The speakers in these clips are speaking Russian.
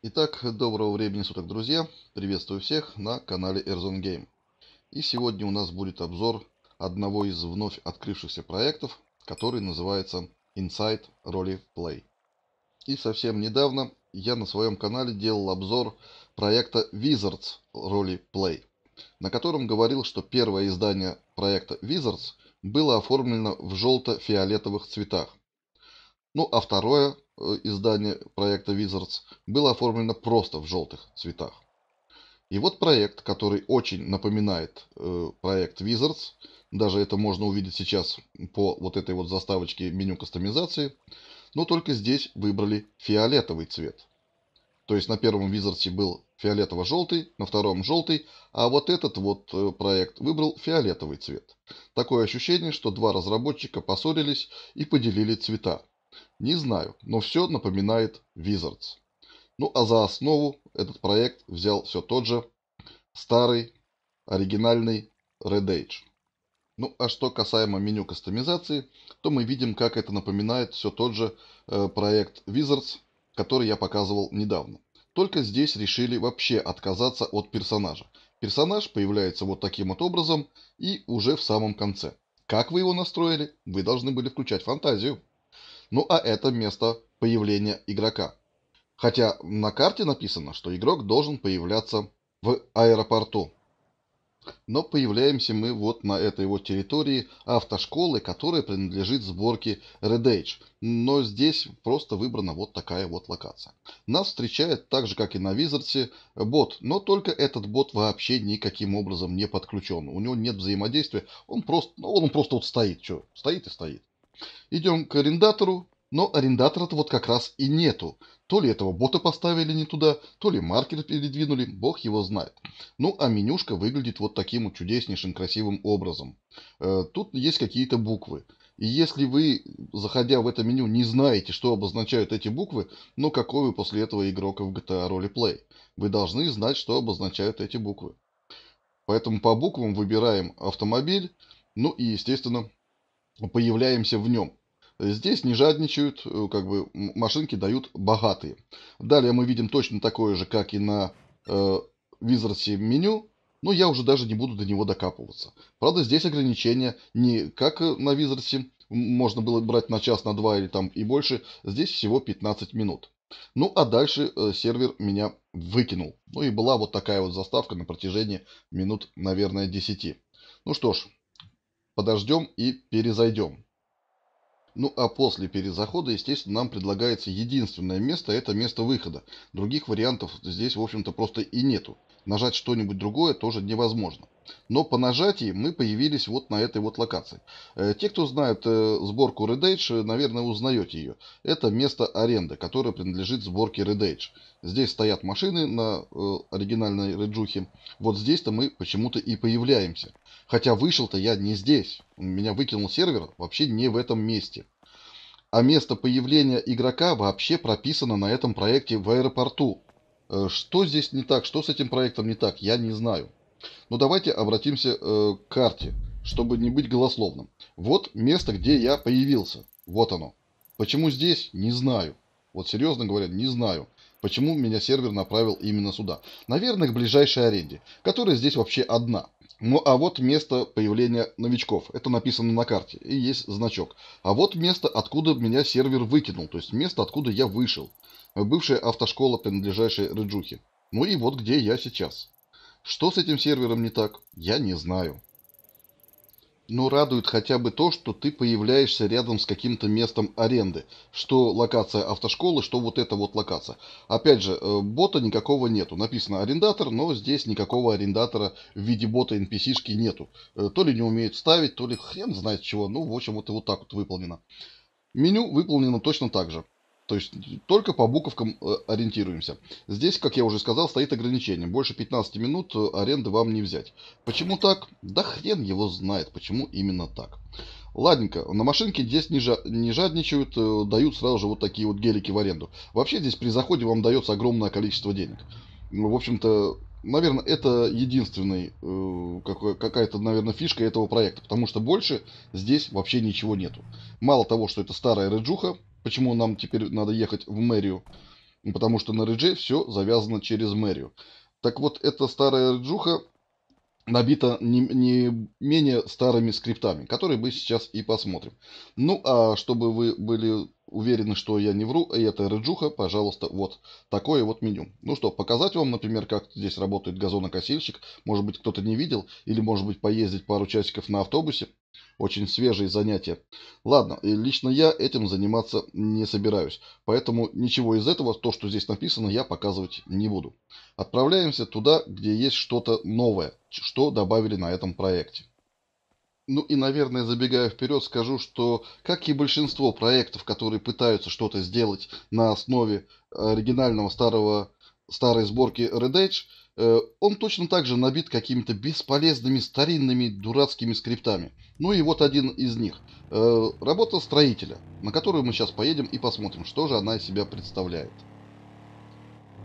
Итак, доброго времени суток, друзья! Приветствую всех на канале Erzon Game. И сегодня у нас будет обзор одного из вновь открывшихся проектов, который называется Inside Rally Play. И совсем недавно я на своем канале делал обзор проекта Wizards Rally Play, на котором говорил, что первое издание проекта Wizards было оформлено в желто-фиолетовых цветах. Ну, а второе э, издание проекта Wizards было оформлено просто в желтых цветах. И вот проект, который очень напоминает э, проект Wizards, даже это можно увидеть сейчас по вот этой вот заставочке меню кастомизации, но только здесь выбрали фиолетовый цвет. То есть на первом Wizards был фиолетово-желтый, на втором желтый, а вот этот вот э, проект выбрал фиолетовый цвет. Такое ощущение, что два разработчика поссорились и поделили цвета. Не знаю, но все напоминает Wizards. Ну а за основу этот проект взял все тот же старый оригинальный Red Age. Ну а что касаемо меню кастомизации, то мы видим, как это напоминает все тот же э, проект Wizards, который я показывал недавно. Только здесь решили вообще отказаться от персонажа. Персонаж появляется вот таким вот образом и уже в самом конце. Как вы его настроили, вы должны были включать фантазию. Ну а это место появления игрока. Хотя на карте написано, что игрок должен появляться в аэропорту. Но появляемся мы вот на этой вот территории автошколы, которая принадлежит сборке Red Age. Но здесь просто выбрана вот такая вот локация. Нас встречает так же, как и на Визарте, бот. Но только этот бот вообще никаким образом не подключен. У него нет взаимодействия. Он просто, ну, он просто вот стоит. Что? Стоит и стоит. Идем к арендатору, но арендатора-то вот как раз и нету. То ли этого бота поставили не туда, то ли маркер передвинули, бог его знает. Ну, а менюшка выглядит вот таким чудеснейшим красивым образом. Э, тут есть какие-то буквы. И если вы, заходя в это меню, не знаете, что обозначают эти буквы, ну какой вы после этого игрок в GTA Roleplay? Вы должны знать, что обозначают эти буквы. Поэтому по буквам выбираем автомобиль, ну и, естественно, появляемся в нем. Здесь не жадничают, э, как бы машинки дают богатые. Далее мы видим точно такое же, как и на э, Wizards меню, но я уже даже не буду до него докапываться. Правда, здесь ограничения не как э, на Wizards, можно было брать на час, на два или там и больше, здесь всего 15 минут. Ну а дальше э, сервер меня выкинул. Ну и была вот такая вот заставка на протяжении минут, наверное, 10. Ну что ж, подождем и перезайдем. Ну а после перезахода, естественно, нам предлагается единственное место, это место выхода. Других вариантов здесь, в общем-то, просто и нету. Нажать что-нибудь другое тоже невозможно. Но по нажатии мы появились вот на этой вот локации. Э, те, кто знает э, сборку Red Age, э, наверное, узнаете ее. Это место аренды, которое принадлежит сборке Red Age. Здесь стоят машины на оригинальной реджухе. Вот здесь-то мы почему-то и появляемся. Хотя вышел-то я не здесь. Меня выкинул сервер вообще не в этом месте. А место появления игрока вообще прописано на этом проекте в аэропорту. Э, что здесь не так, что с этим проектом не так, я не знаю. Но давайте обратимся э, к карте, чтобы не быть голословным. Вот место, где я появился. Вот оно. Почему здесь? Не знаю. Вот серьезно говоря, не знаю. Почему меня сервер направил именно сюда? Наверное, к ближайшей аренде, которая здесь вообще одна. Ну а вот место появления новичков. Это написано на карте и есть значок. А вот место, откуда меня сервер выкинул, то есть место, откуда я вышел бывшая автошкола, принадлежащая Рыджухе. Ну и вот где я сейчас. Что с этим сервером не так, я не знаю. Но ну, радует хотя бы то, что ты появляешься рядом с каким-то местом аренды. Что локация автошколы, что вот эта вот локация. Опять же, э, бота никакого нету. Написано арендатор, но здесь никакого арендатора в виде бота NPC-шки нету. Э, то ли не умеют ставить, то ли хрен знает чего. Ну, в общем, вот и вот так вот выполнено. Меню выполнено точно так же. То есть только по буковкам э, ориентируемся. Здесь, как я уже сказал, стоит ограничение. Больше 15 минут э, аренды вам не взять. Почему так? Да хрен его знает, почему именно так. Ладненько, на машинке здесь не, жа не жадничают, э, дают сразу же вот такие вот гелики в аренду. Вообще здесь при заходе вам дается огромное количество денег. Ну, в общем-то, наверное, это единственная э, какая-то, наверное, фишка этого проекта, потому что больше здесь вообще ничего нету. Мало того, что это старая реджуха, Почему нам теперь надо ехать в мэрию? Ну, потому что на Риджей все завязано через мэрию. Так вот, эта старая Риджуха набита не, не менее старыми скриптами, которые мы сейчас и посмотрим. Ну, а чтобы вы были уверены, что я не вру, и это Риджуха, пожалуйста, вот такое вот меню. Ну что, показать вам, например, как здесь работает газонокосильщик, может быть, кто-то не видел, или, может быть, поездить пару часиков на автобусе, очень свежие занятия. Ладно, лично я этим заниматься не собираюсь, поэтому ничего из этого, то, что здесь написано, я показывать не буду. Отправляемся туда, где есть что-то новое, что добавили на этом проекте. Ну и, наверное, забегая вперед, скажу, что как и большинство проектов, которые пытаются что-то сделать на основе э, оригинального старого, старой сборки Red Age, Э, он точно так же набит какими-то бесполезными старинными дурацкими скриптами. Ну и вот один из них. Э, работа строителя, на которую мы сейчас поедем и посмотрим, что же она из себя представляет.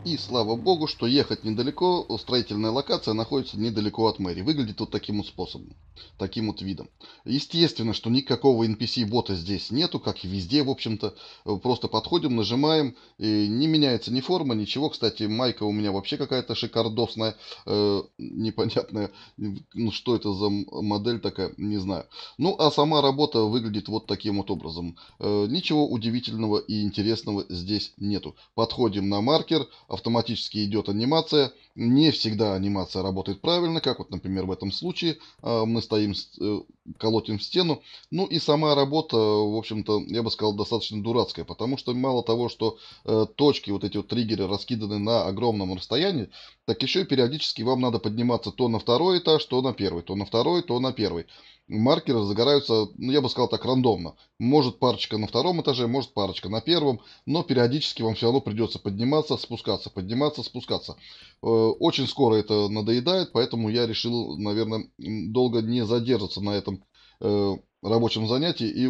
И слава богу, что ехать недалеко, строительная локация находится недалеко от мэрии. Выглядит вот таким вот способом, таким вот видом. Естественно, что никакого NPC-бота здесь нету, как и везде, в общем-то. Просто подходим, нажимаем, и не меняется ни форма, ничего. Кстати, майка у меня вообще какая-то шикардосная, э, непонятная. Ну, что это за модель такая, не знаю. Ну, а сама работа выглядит вот таким вот образом. Э, ничего удивительного и интересного здесь нету. Подходим на маркер, автоматически идет анимация. Не всегда анимация работает правильно, как вот, например, в этом случае а, мы стоим, э, колотим в стену. Ну и сама работа, в общем-то, я бы сказал, достаточно дурацкая, потому что мало того, что э, точки, вот эти вот триггеры раскиданы на огромном расстоянии, так еще и периодически вам надо подниматься то на второй этаж, то на первый, то на второй, то на первый маркеры загораются, ну, я бы сказал так, рандомно. Может парочка на втором этаже, может парочка на первом, но периодически вам все равно придется подниматься, спускаться, подниматься, спускаться. Э, очень скоро это надоедает, поэтому я решил, наверное, долго не задерживаться на этом э, рабочем занятии и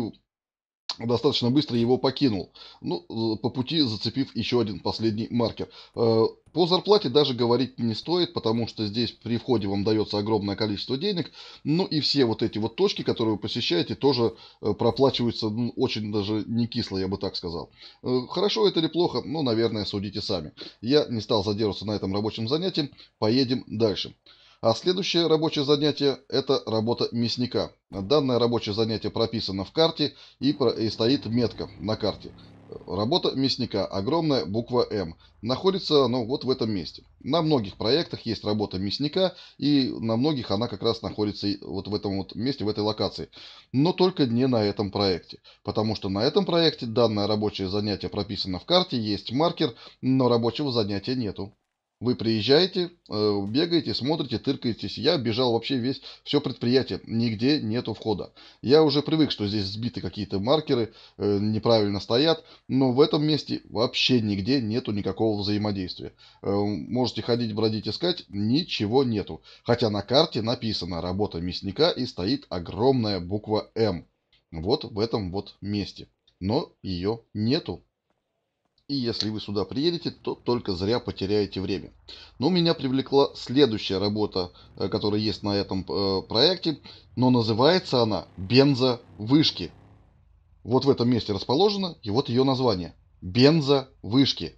достаточно быстро его покинул, ну, э, по пути зацепив еще один последний маркер. Э, по зарплате даже говорить не стоит, потому что здесь при входе вам дается огромное количество денег, ну и все вот эти вот точки, которые вы посещаете, тоже э, проплачиваются ну, очень даже не кисло, я бы так сказал. Хорошо это или плохо, ну, наверное, судите сами. Я не стал задерживаться на этом рабочем занятии, поедем дальше. Дальше. А следующее рабочее занятие – это работа мясника. Данное рабочее занятие прописано в карте и, про... и стоит метка на карте. Работа мясника, огромная буква М, находится ну, вот в этом месте. На многих проектах есть работа мясника, и на многих она как раз находится вот в этом вот месте, в этой локации. Но только не на этом проекте. Потому что на этом проекте данное рабочее занятие прописано в карте, есть маркер, но рабочего занятия нету. Вы приезжаете, э, бегаете, смотрите, тыркаетесь. Я бежал вообще весь, все предприятие, нигде нету входа. Я уже привык, что здесь сбиты какие-то маркеры, э, неправильно стоят, но в этом месте вообще нигде нету никакого взаимодействия. Э, можете ходить, бродить, искать, ничего нету. Хотя на карте написано «Работа мясника» и стоит огромная буква «М». Вот в этом вот месте. Но ее нету. И если вы сюда приедете, то только зря потеряете время. Но меня привлекла следующая работа, э, которая есть на этом э, проекте. Но называется она «Бензовышки». Вот в этом месте расположена, и вот ее название. Бензовышки.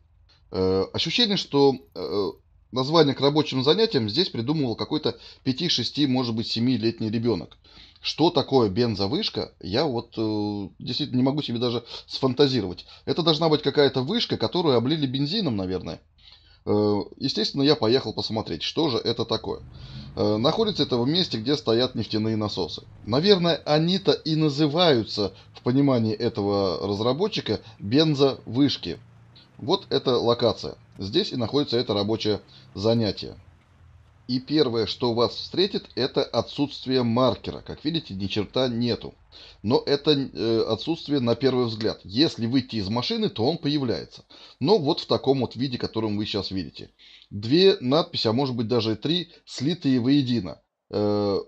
Э, ощущение, что э, Название к рабочим занятиям здесь придумывал какой-то 5-6, может быть, 7-летний ребенок. Что такое бензовышка, я вот э, действительно не могу себе даже сфантазировать. Это должна быть какая-то вышка, которую облили бензином, наверное. Э, естественно, я поехал посмотреть, что же это такое. Э, находится это в месте, где стоят нефтяные насосы. Наверное, они-то и называются в понимании этого разработчика бензовышки. Вот эта локация. Здесь и находится это рабочее занятие. И первое, что вас встретит, это отсутствие маркера. Как видите, ни черта нету. Но это э, отсутствие на первый взгляд. Если выйти из машины, то он появляется. Но вот в таком вот виде, которым вы сейчас видите. Две надписи, а может быть даже три, слитые воедино. Э,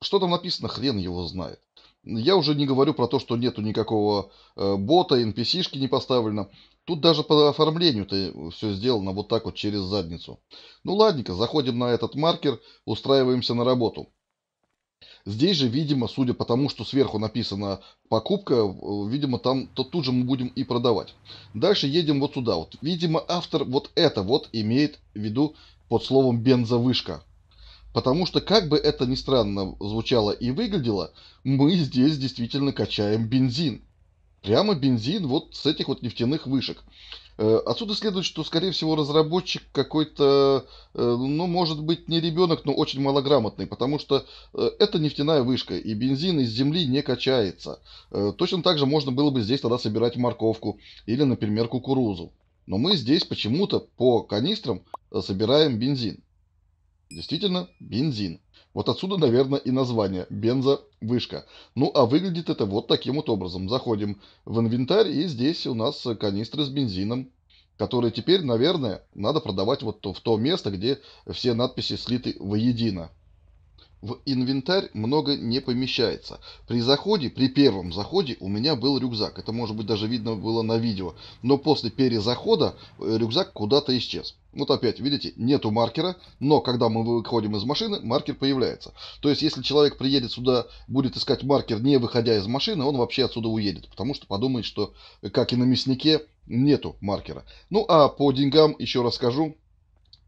что там написано, хрен его знает. Я уже не говорю про то, что нету никакого э, бота, NPC-шки не поставлено. Тут даже по оформлению-то все сделано вот так вот через задницу. Ну ладненько, заходим на этот маркер, устраиваемся на работу. Здесь же, видимо, судя по тому, что сверху написано покупка, э, видимо, там то тут же мы будем и продавать. Дальше едем вот сюда. Вот, видимо, автор вот это вот имеет в виду под словом бензовышка. Потому что, как бы это ни странно звучало и выглядело, мы здесь действительно качаем бензин. Прямо бензин вот с этих вот нефтяных вышек. Э, отсюда следует, что, скорее всего, разработчик какой-то, э, ну, может быть, не ребенок, но очень малограмотный, потому что э, это нефтяная вышка, и бензин из земли не качается. Точно так же можно было бы здесь тогда собирать морковку или, например, кукурузу. Но мы здесь почему-то по канистрам собираем бензин. Действительно, бензин. Вот отсюда, наверное, и название – бензовышка. Ну, а выглядит это вот таким вот образом. Заходим в инвентарь, и здесь у нас канистры с бензином, которые теперь, наверное, надо продавать вот в то место, где все надписи слиты воедино. В инвентарь много не помещается. При заходе, при первом заходе у меня был рюкзак. Это может быть даже видно было на видео. Но после перезахода э, рюкзак куда-то исчез. Вот опять, видите, нету маркера, но когда мы выходим из машины, маркер появляется. То есть, если человек приедет сюда, будет искать маркер, не выходя из машины, он вообще отсюда уедет, потому что подумает, что, э, как и на мяснике, нету маркера. Ну, а по деньгам еще расскажу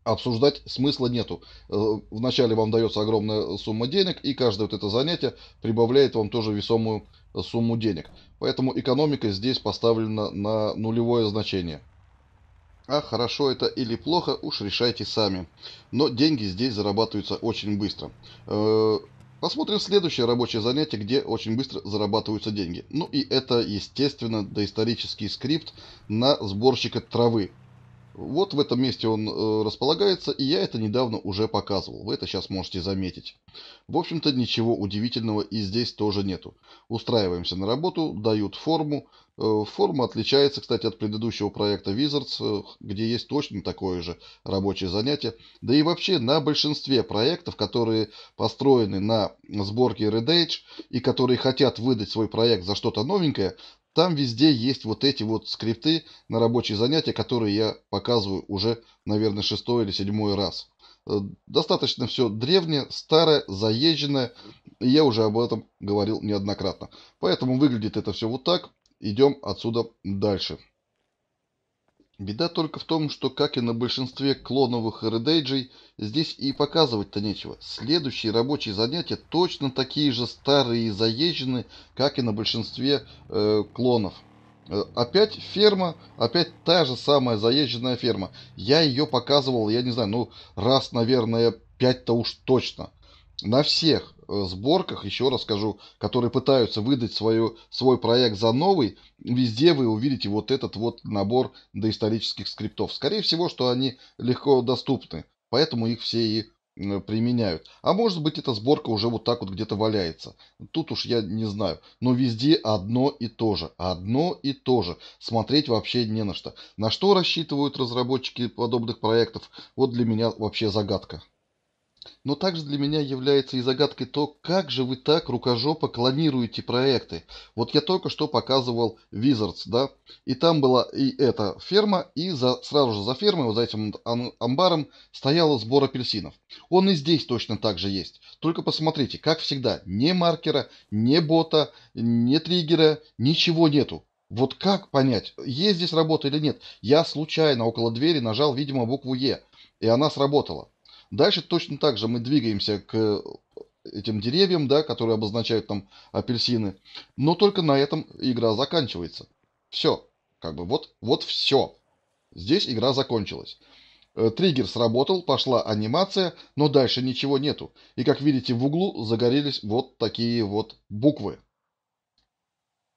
обсуждать смысла нету. Э, вначале вам дается огромная сумма денег, и каждое вот это занятие прибавляет вам тоже весомую э, сумму денег. Поэтому экономика здесь поставлена на нулевое значение. А хорошо это или плохо, уж решайте сами. Но деньги здесь зарабатываются очень быстро. Э, посмотрим следующее рабочее занятие, где очень быстро зарабатываются деньги. Ну и это, естественно, доисторический скрипт на сборщика травы. Вот в этом месте он э, располагается, и я это недавно уже показывал. Вы это сейчас можете заметить. В общем-то, ничего удивительного и здесь тоже нету. Устраиваемся на работу, дают форму. Э, форма отличается, кстати, от предыдущего проекта Wizards, э, где есть точно такое же рабочее занятие. Да и вообще на большинстве проектов, которые построены на сборке Red Age и которые хотят выдать свой проект за что-то новенькое, там везде есть вот эти вот скрипты на рабочие занятия, которые я показываю уже, наверное, шестой или седьмой раз. Э, достаточно все древнее, старое, заезженное. я уже об этом говорил неоднократно. Поэтому выглядит это все вот так. Идем отсюда дальше. Беда только в том, что, как и на большинстве клоновых редейджей, здесь и показывать-то нечего. Следующие рабочие занятия точно такие же старые и заезжены, как и на большинстве э, клонов. Э, опять ферма, опять та же самая заезженная ферма. Я ее показывал, я не знаю, ну раз, наверное, пять-то уж точно на всех э, сборках, еще раз скажу, которые пытаются выдать свою, свой проект за новый, везде вы увидите вот этот вот набор доисторических скриптов. Скорее всего, что они легко доступны, поэтому их все и применяют. А может быть эта сборка уже вот так вот где-то валяется. Тут уж я не знаю. Но везде одно и то же. Одно и то же. Смотреть вообще не на что. На что рассчитывают разработчики подобных проектов, вот для меня вообще загадка. Но также для меня является и загадкой то, как же вы так рукожопо клонируете проекты. Вот я только что показывал Wizards, да, и там была и эта ферма, и за, сразу же за фермой, вот за этим амбаром, стояла сбор апельсинов. Он и здесь точно так же есть. Только посмотрите, как всегда, ни маркера, ни бота, ни триггера, ничего нету. Вот как понять, есть здесь работа или нет? Я случайно около двери нажал, видимо, букву Е, и она сработала. Дальше точно так же мы двигаемся к э, этим деревьям, да, которые обозначают там апельсины. Но только на этом игра заканчивается. Все. Как бы вот, вот все. Здесь игра закончилась. Э, триггер сработал, пошла анимация, но дальше ничего нету. И как видите в углу загорелись вот такие вот буквы.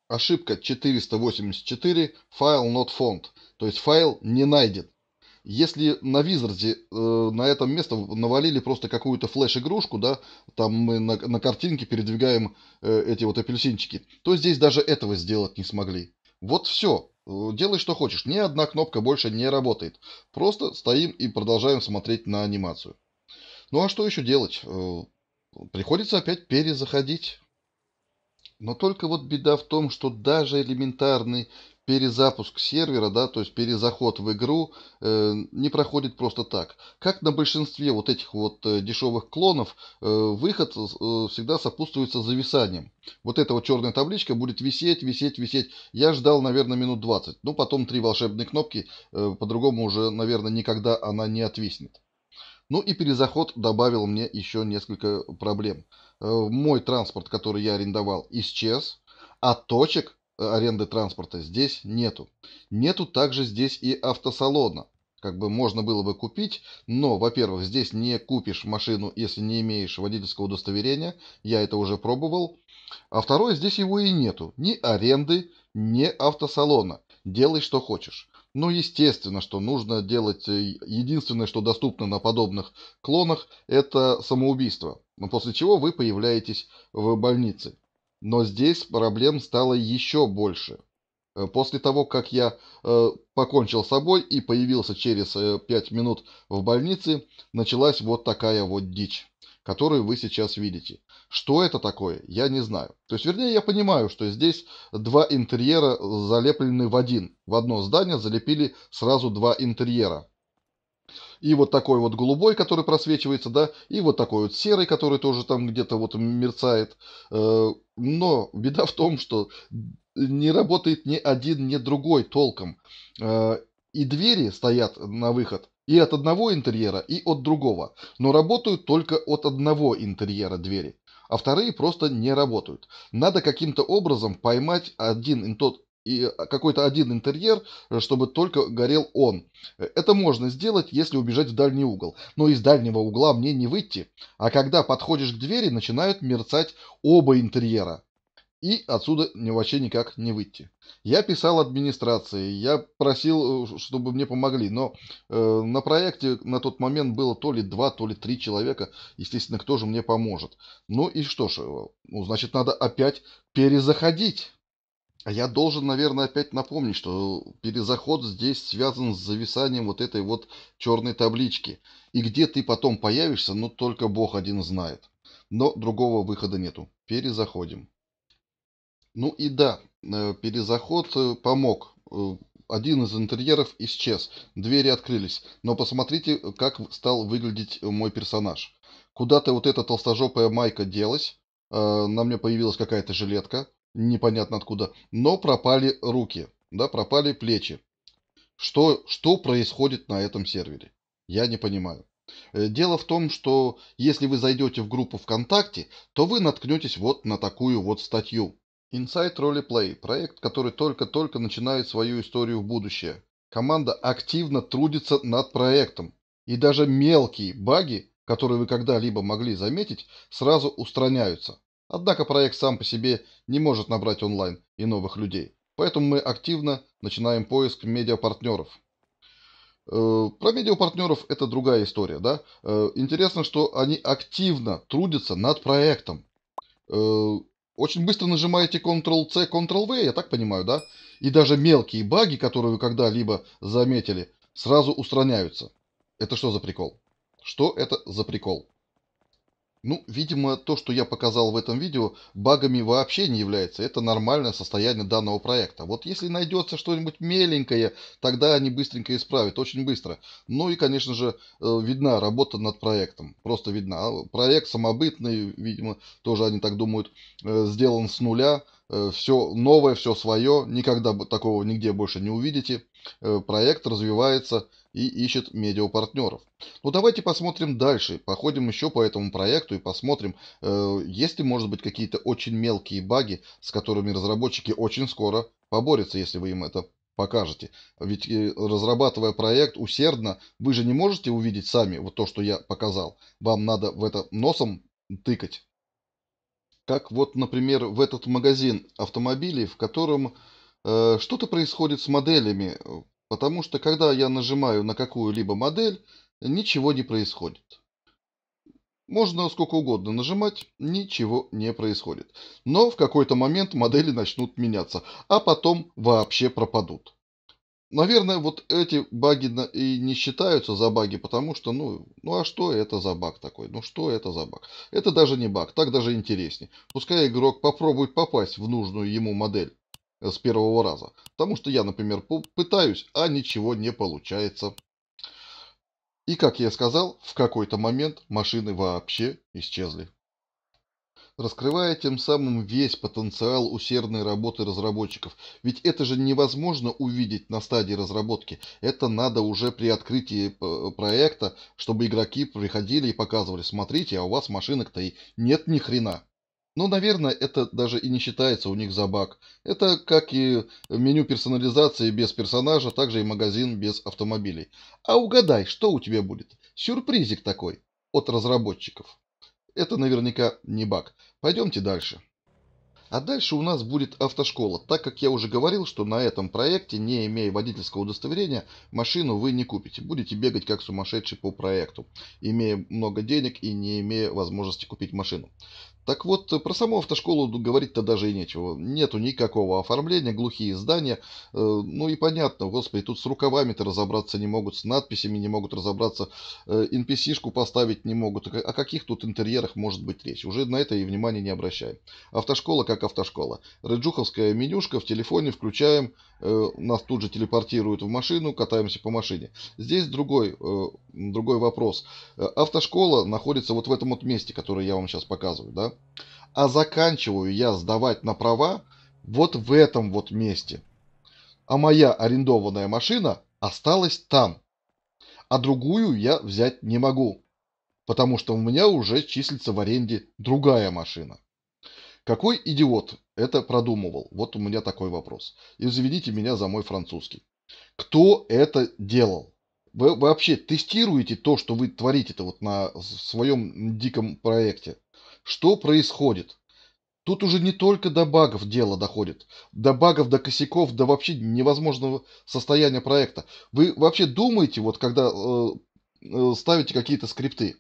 Ошибка 484, файл not found, то есть файл не найден. Если на Визарде э, на этом место навалили просто какую-то флеш-игрушку, да, там мы на, на картинке передвигаем э, эти вот апельсинчики, то здесь даже этого сделать не смогли. Вот все. Э, делай что хочешь. Ни одна кнопка больше не работает. Просто стоим и продолжаем смотреть на анимацию. Ну а что еще делать? Э, приходится опять перезаходить. Но только вот беда в том, что даже элементарный перезапуск сервера, да, то есть перезаход в игру э, не проходит просто так. Как на большинстве вот этих вот э, дешевых клонов, э, выход э, всегда сопутствуется зависанием. Вот эта вот черная табличка будет висеть, висеть, висеть. Я ждал, наверное, минут 20. Ну, потом три волшебные кнопки, э, по-другому уже, наверное, никогда она не отвиснет. Ну и перезаход добавил мне еще несколько проблем. Э, мой транспорт, который я арендовал, исчез, а точек аренды транспорта здесь нету. Нету также здесь и автосалона. Как бы можно было бы купить, но, во-первых, здесь не купишь машину, если не имеешь водительского удостоверения. Я это уже пробовал. А второе, здесь его и нету. Ни аренды, ни автосалона. Делай, что хочешь. Ну, естественно, что нужно делать... Э, единственное, что доступно на подобных клонах, это самоубийство. После чего вы появляетесь в больнице. Но здесь проблем стало еще больше. Э, после того, как я э, покончил с собой и появился через э, 5 минут в больнице, началась вот такая вот дичь, которую вы сейчас видите. Что это такое, я не знаю. То есть, вернее, я понимаю, что здесь два интерьера залеплены в один. В одно здание залепили сразу два интерьера. И вот такой вот голубой, который просвечивается, да, и вот такой вот серый, который тоже там где-то вот мерцает. Э, но беда в том, что не работает ни один, ни другой толком. Э, и двери стоят на выход и от одного интерьера, и от другого. Но работают только от одного интерьера двери а вторые просто не работают. Надо каким-то образом поймать один и тот и а, какой-то один интерьер, э, чтобы только горел он. Э, это можно сделать, если убежать в дальний угол. Но из дальнего угла мне не выйти. А когда подходишь к двери, начинают мерцать оба интерьера. И отсюда вообще никак не выйти. Я писал администрации, я просил, э, чтобы мне помогли, но э, на проекте на тот момент было то ли два, то ли три человека. Естественно, кто же мне поможет? Ну и что ж, ну, значит, надо опять перезаходить. А я должен, наверное, опять напомнить, что перезаход здесь связан с зависанием вот этой вот черной таблички. И где ты потом появишься, ну только бог один знает. Но другого выхода нету. Перезаходим. Ну и да, э, перезаход э, помог. Э, один из интерьеров исчез, двери открылись. Но посмотрите, как стал выглядеть мой персонаж. Куда-то вот эта толстожопая майка делась, на мне появилась какая-то жилетка, непонятно откуда, но пропали руки, да, пропали плечи. Что, что происходит на этом сервере? Я не понимаю. Э, дело в том, что если вы зайдете в группу ВКонтакте, то вы наткнетесь вот на такую вот статью. Inside Roleplay – проект, который только-только начинает свою историю в будущее. Команда активно трудится над проектом. И даже мелкие баги, которые вы когда-либо могли заметить, сразу устраняются. Однако проект сам по себе не может набрать онлайн и новых людей, поэтому мы активно начинаем поиск медиапартнеров. Э, про медиапартнеров это другая история, да? Э, интересно, что они активно трудятся над проектом. Э, очень быстро нажимаете Ctrl-C, Ctrl-V, я так понимаю, да? И даже мелкие баги, которые вы когда-либо заметили, сразу устраняются. Это что за прикол? Что это за прикол? Ну, видимо, то, что я показал в этом видео, багами вообще не является. Это нормальное состояние данного проекта. Вот если найдется что-нибудь меленькое, тогда они быстренько исправят, очень быстро. Ну и, конечно же, э, видна работа над проектом. Просто видна. А проект самобытный, видимо, тоже они так думают, э, сделан с нуля. Э, все новое, все свое, никогда такого нигде больше не увидите. Э, проект развивается и ищет медиапартнеров. Ну давайте посмотрим дальше, походим еще по этому проекту и посмотрим, э, есть ли может быть какие-то очень мелкие баги, с которыми разработчики очень скоро поборются, если вы им это покажете. Ведь разрабатывая проект усердно, вы же не можете увидеть сами вот то, что я показал. Вам надо в это носом тыкать. Как вот, например, в этот магазин автомобилей, в котором э, что-то происходит с моделями, потому что когда я нажимаю на какую-либо модель, ничего не происходит. Можно сколько угодно нажимать, ничего не происходит. Но в какой-то момент модели начнут меняться, а потом вообще пропадут. Наверное, вот эти баги и не считаются за баги, потому что, ну, ну а что это за баг такой? Ну что это за баг? Это даже не баг, так даже интереснее. Пускай игрок попробует попасть в нужную ему модель э, с первого раза. Потому что я, например, пытаюсь, а ничего не получается. И, как я сказал, в какой-то момент машины вообще исчезли раскрывая тем самым весь потенциал усердной работы разработчиков. Ведь это же невозможно увидеть на стадии разработки. Это надо уже при открытии э, проекта, чтобы игроки приходили и показывали, смотрите, а у вас машинок-то и нет ни хрена. Но, ну, наверное, это даже и не считается у них за баг. Это как и меню персонализации без персонажа, также и магазин без автомобилей. А угадай, что у тебя будет? Сюрпризик такой от разработчиков. Это наверняка не баг. Пойдемте дальше. А дальше у нас будет автошкола, так как я уже говорил, что на этом проекте, не имея водительского удостоверения, машину вы не купите. Будете бегать как сумасшедший по проекту, имея много денег и не имея возможности купить машину. Так вот, э, про саму автошколу говорить-то даже и нечего. Нету никакого оформления, глухие здания. Э, ну и понятно, господи, тут с рукавами-то разобраться не могут, с надписями не могут разобраться, NPC-шку э, поставить не могут. О каких тут интерьерах может быть речь? Уже на это и внимания не обращаем. Автошкола как автошкола. Реджуховская менюшка в телефоне включаем, нас тут же телепортируют в машину, катаемся по машине. Здесь другой, другой вопрос. Автошкола находится вот в этом вот месте, которое я вам сейчас показываю, да? а заканчиваю я сдавать на права вот в этом вот месте. А моя арендованная машина осталась там, а другую я взять не могу, потому что у меня уже числится в аренде другая машина. Какой идиот это продумывал? Вот у меня такой вопрос. извините меня за мой французский. Кто это делал? Вы вообще тестируете то, что вы творите-то вот на своем диком проекте? Что происходит? Тут уже не только до багов дело доходит, до багов, до косяков, до вообще невозможного состояния проекта. Вы вообще думаете, вот когда э, э, ставите какие-то скрипты,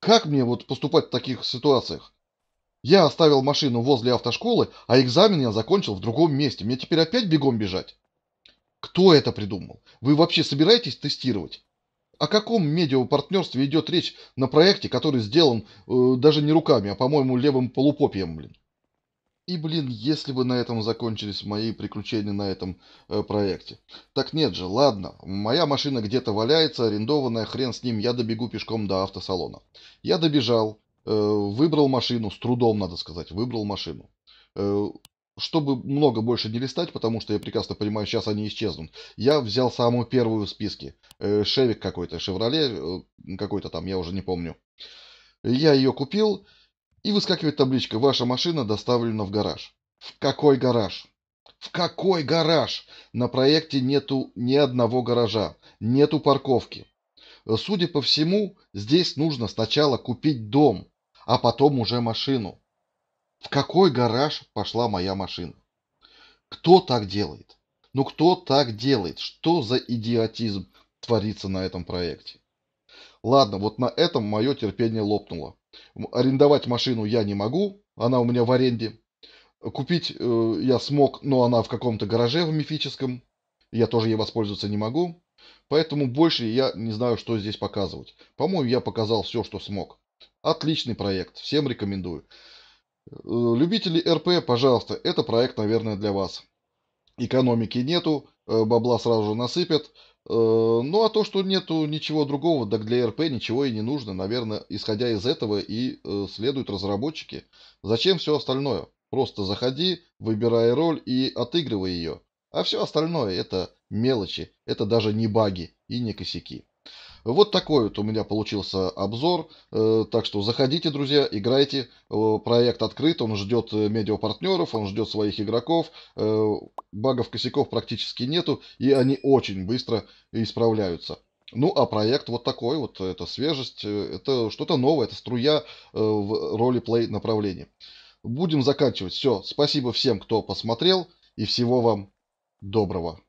как мне вот поступать в таких ситуациях? Я оставил машину возле автошколы, а экзамен я закончил в другом месте. Мне теперь опять бегом бежать? Кто это придумал? Вы вообще собираетесь тестировать? О каком медиапартнерстве идет речь на проекте, который сделан э, даже не руками, а, по-моему, левым полупопием, блин? И, блин, если бы на этом закончились мои приключения на этом э, проекте. Так нет же, ладно, моя машина где-то валяется, арендованная, хрен с ним, я добегу пешком до автосалона. Я добежал, э, выбрал машину, с трудом, надо сказать, выбрал машину. Э, чтобы много больше не листать, потому что я прекрасно понимаю, сейчас они исчезнут, я взял самую первую в списке. Э, Шевик какой-то, Шевроле э, какой-то там, я уже не помню. Я ее купил, и выскакивает табличка «Ваша машина доставлена в гараж». В какой гараж? В какой гараж? На проекте нету ни одного гаража, нету парковки. Судя по всему, здесь нужно сначала купить дом, а потом уже машину. В какой гараж пошла моя машина? Кто так делает? Ну кто так делает? Что за идиотизм творится на этом проекте? Ладно, вот на этом мое терпение лопнуло. Арендовать машину я не могу, она у меня в аренде. Купить э, я смог, но она в каком-то гараже в мифическом. Я тоже ей воспользоваться не могу. Поэтому больше я не знаю, что здесь показывать. По-моему, я показал все, что смог. Отличный проект, всем рекомендую. Э, любители РП, пожалуйста, это проект, наверное, для вас. Экономики нету, э, бабла сразу же насыпят. Э, ну а то, что нету ничего другого, так для РП ничего и не нужно. Наверное, исходя из этого и следуют разработчики. Зачем все остальное? Просто заходи, выбирай роль и отыгрывай ее. А все остальное это мелочи, это даже не баги и не косяки. Вот такой вот у меня получился обзор. Э, так что заходите, друзья, играйте. Э, проект открыт, он ждет э, медиапартнеров, он ждет своих игроков. Багов, косяков практически нету, и они очень быстро исправляются. Ну, а проект вот такой вот, это свежесть, это что-то новое, это струя в роли-плей направлении. Будем заканчивать. Все, спасибо всем, кто посмотрел, и всего вам доброго.